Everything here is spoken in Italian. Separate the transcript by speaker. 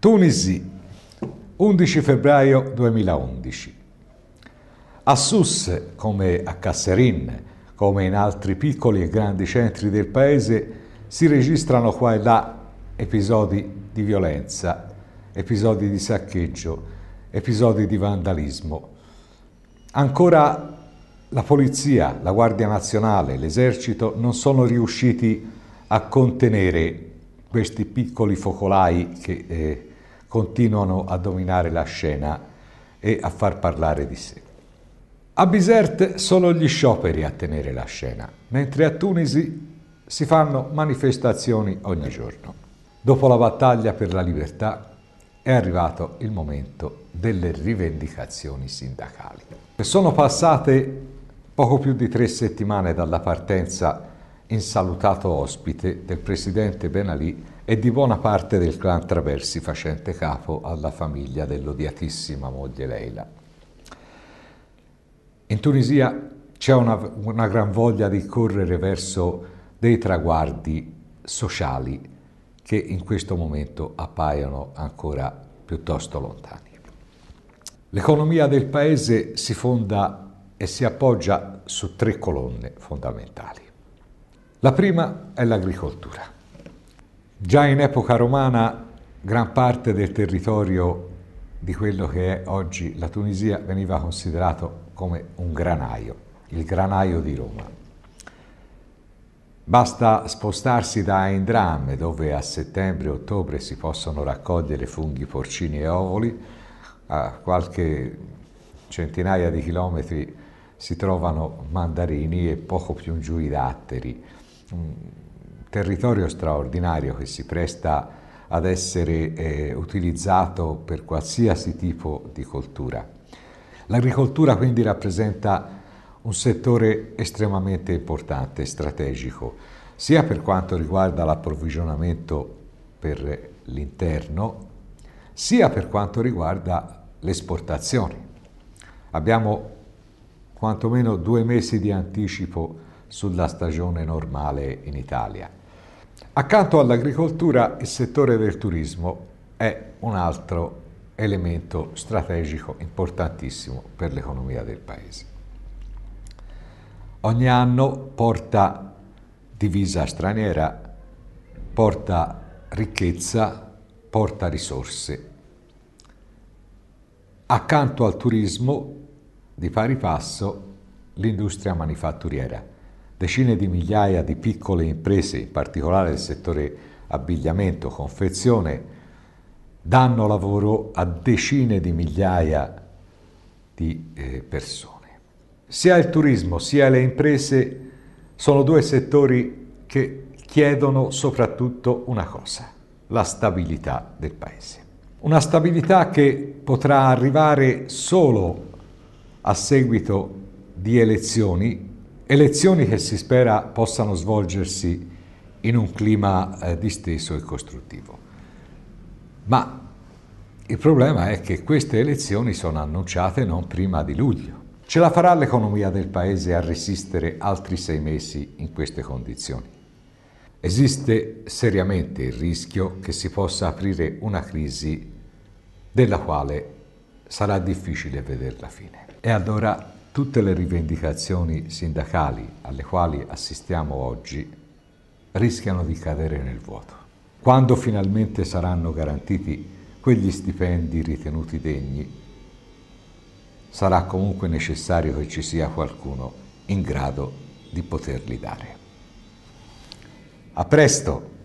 Speaker 1: Tunisi, 11 febbraio 2011. A Susse, come a Kasserin, come in altri piccoli e grandi centri del paese, si registrano qua e là episodi di violenza, episodi di saccheggio, episodi di vandalismo. Ancora la polizia, la Guardia Nazionale, l'esercito non sono riusciti a contenere questi piccoli focolai che eh, continuano a dominare la scena e a far parlare di sé. A Bizerte sono gli scioperi a tenere la scena, mentre a Tunisi si fanno manifestazioni ogni giorno. Dopo la battaglia per la libertà è arrivato il momento delle rivendicazioni sindacali. Sono passate poco più di tre settimane dalla partenza insalutato ospite del presidente Ben Ali e di buona parte del clan Traversi facente capo alla famiglia dell'odiatissima moglie Leila. In Tunisia c'è una, una gran voglia di correre verso dei traguardi sociali che in questo momento appaiono ancora piuttosto lontani. L'economia del paese si fonda e si appoggia su tre colonne fondamentali. La prima è l'agricoltura. Già in epoca romana gran parte del territorio di quello che è oggi la Tunisia veniva considerato come un granaio, il granaio di Roma. Basta spostarsi da Indrame, dove a settembre-ottobre e si possono raccogliere funghi, porcini e ovoli, a qualche centinaia di chilometri si trovano mandarini e poco più in giù i datteri un territorio straordinario che si presta ad essere eh, utilizzato per qualsiasi tipo di coltura. L'agricoltura quindi rappresenta un settore estremamente importante, strategico, sia per quanto riguarda l'approvvigionamento per l'interno, sia per quanto riguarda l'esportazione. Abbiamo quantomeno due mesi di anticipo sulla stagione normale in Italia. Accanto all'agricoltura, il settore del turismo è un altro elemento strategico importantissimo per l'economia del paese. Ogni anno porta divisa straniera, porta ricchezza, porta risorse. Accanto al turismo, di pari passo, l'industria manifatturiera Decine di migliaia di piccole imprese, in particolare del settore abbigliamento, confezione, danno lavoro a decine di migliaia di eh, persone. Sia il turismo sia le imprese sono due settori che chiedono soprattutto una cosa, la stabilità del paese. Una stabilità che potrà arrivare solo a seguito di elezioni Elezioni che si spera possano svolgersi in un clima eh, disteso e costruttivo. Ma il problema è che queste elezioni sono annunciate non prima di luglio. Ce la farà l'economia del Paese a resistere altri sei mesi in queste condizioni? Esiste seriamente il rischio che si possa aprire una crisi della quale sarà difficile vedere la fine. E allora Tutte le rivendicazioni sindacali alle quali assistiamo oggi rischiano di cadere nel vuoto. Quando finalmente saranno garantiti quegli stipendi ritenuti degni, sarà comunque necessario che ci sia qualcuno in grado di poterli dare. A presto!